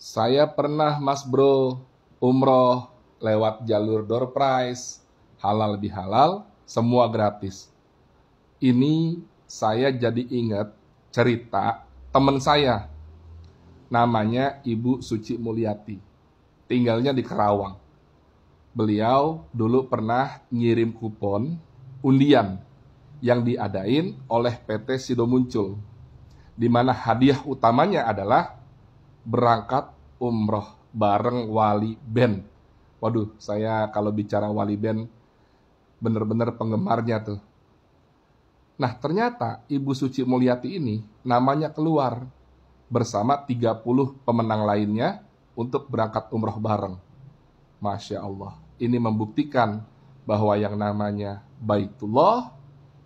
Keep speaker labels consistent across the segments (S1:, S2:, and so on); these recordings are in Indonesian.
S1: Saya pernah mas bro umroh lewat jalur door Price halal lebih halal, semua gratis. Ini saya jadi ingat cerita teman saya. Namanya Ibu Suci Mulyati. Tinggalnya di Kerawang. Beliau dulu pernah ngirim kupon undian yang diadain oleh PT Sido Muncul. Di mana hadiah utamanya adalah berangkat umroh bareng Wali band, Waduh, saya kalau bicara Wali band bener-bener penggemarnya tuh. Nah, ternyata Ibu Suci Mulyati ini namanya keluar bersama 30 pemenang lainnya untuk berangkat umroh bareng. Masya Allah, ini membuktikan bahwa yang namanya Baitullah,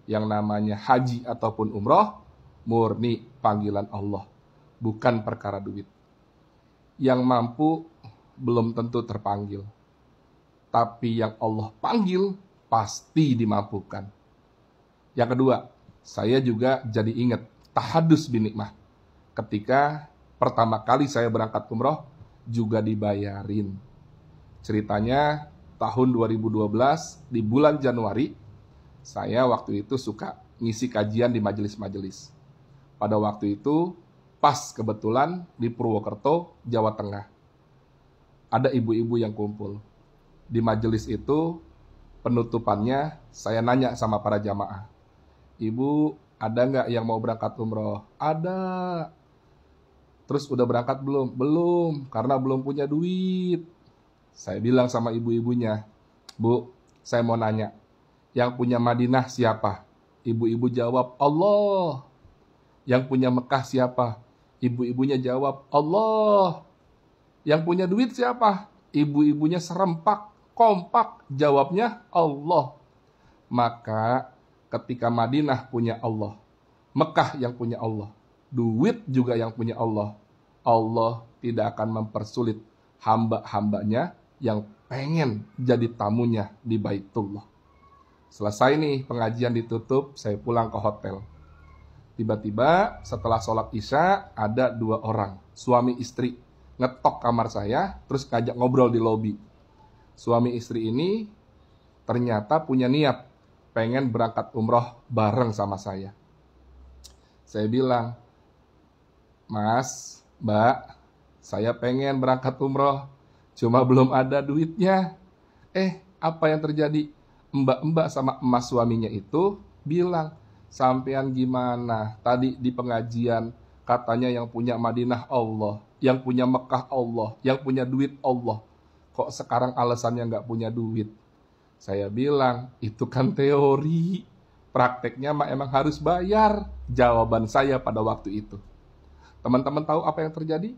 S1: yang namanya haji ataupun umroh, murni panggilan Allah, bukan perkara duit yang mampu belum tentu terpanggil. Tapi yang Allah panggil pasti dimampukan. Yang kedua, saya juga jadi ingat tahadus bin nikmah. Ketika pertama kali saya berangkat umroh juga dibayarin. Ceritanya tahun 2012 di bulan Januari saya waktu itu suka ngisi kajian di majelis-majelis. Pada waktu itu pas kebetulan di Purwokerto, Jawa Tengah. Ada ibu-ibu yang kumpul. Di majelis itu, penutupannya saya nanya sama para jamaah. Ibu, ada nggak yang mau berangkat umroh? Ada. Terus udah berangkat belum? Belum, karena belum punya duit. Saya bilang sama ibu-ibunya, Bu, saya mau nanya, yang punya Madinah siapa? Ibu-ibu jawab, Allah. Yang punya Mekah siapa? Ibu-ibunya jawab, Allah. Yang punya duit siapa? Ibu-ibunya serempak, kompak. Jawabnya, Allah. Maka ketika Madinah punya Allah. Mekah yang punya Allah. Duit juga yang punya Allah. Allah tidak akan mempersulit hamba-hambanya yang pengen jadi tamunya di Baitullah. Selesai nih pengajian ditutup, saya pulang ke hotel. Tiba-tiba setelah sholat isya ada dua orang, suami istri, ngetok kamar saya, terus ngajak ngobrol di lobi. Suami istri ini ternyata punya niat, pengen berangkat umroh bareng sama saya. Saya bilang, Mas, Mbak, saya pengen berangkat umroh, cuma belum ada duitnya. Eh, apa yang terjadi? Mbak-mbak sama emas suaminya itu bilang, sampean gimana? Tadi di pengajian katanya yang punya Madinah Allah, yang punya Mekah Allah, yang punya duit Allah. Kok sekarang alasannya nggak punya duit? Saya bilang, itu kan teori. Prakteknya mah emang harus bayar. Jawaban saya pada waktu itu. Teman-teman tahu apa yang terjadi?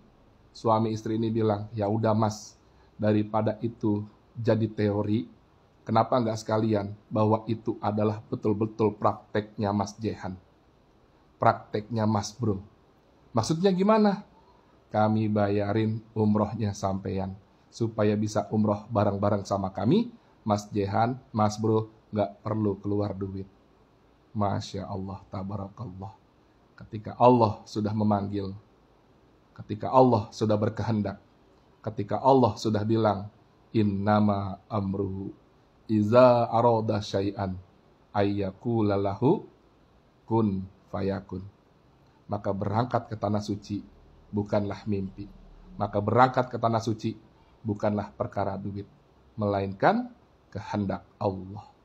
S1: Suami istri ini bilang, ya udah mas, daripada itu jadi teori, Kenapa nggak sekalian bahwa itu adalah betul-betul prakteknya Mas Jehan? Prakteknya Mas Bro. Maksudnya gimana? Kami bayarin umrohnya sampean Supaya bisa umroh bareng-bareng sama kami, Mas Jehan, Mas Bro nggak perlu keluar duit. Masya Allah, tabarakallah. Ketika Allah sudah memanggil, ketika Allah sudah berkehendak, ketika Allah sudah bilang, in nama amruhu iza aroda syai'an ayyaku lalahu kun fayakun. Maka berangkat ke tanah suci bukanlah mimpi. Maka berangkat ke tanah suci bukanlah perkara duit, melainkan kehendak Allah.